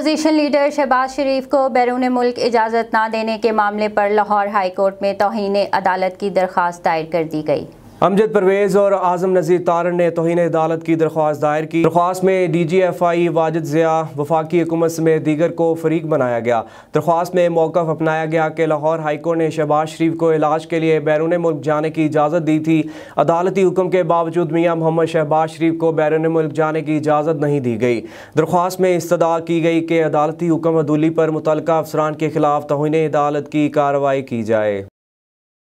opposition leader Shahbaz शरीफ को बैरून मुल्क इजाज़त ना देने के मामले पर लाहौर हाईकोर्ट में तोहन अदालत की दरख्वास्त दायर कर दी गई अमजद परवेज़ और आज़म नज़ीर तारन ने तोहन अदालत की दरख्वास्त दायर की दरख्वास्त में D G F I Wajid Zia वफाकी हुकूमत समेत दीगर को फरीक बनाया गया दरख्वास्त में मौक़ अपनाया गया कि लाहौर हाईकोर्ट ने शहबाज शरीफ को इलाज के लिए बैरून मुल्क जाने की इजाज़त दी थी अदालती हुक्म के बावजूद मियाँ मोहम्मद शहबाज शरीफ को बैरून मुल्क जाने की इजाज़त नहीं दी गई दरख्वास्त में इस्तदा की गई कि अदालती हुक्म अदूली पर मुतल अफसरान के खिलाफ तोहन अदालत की कार्रवाई की जाए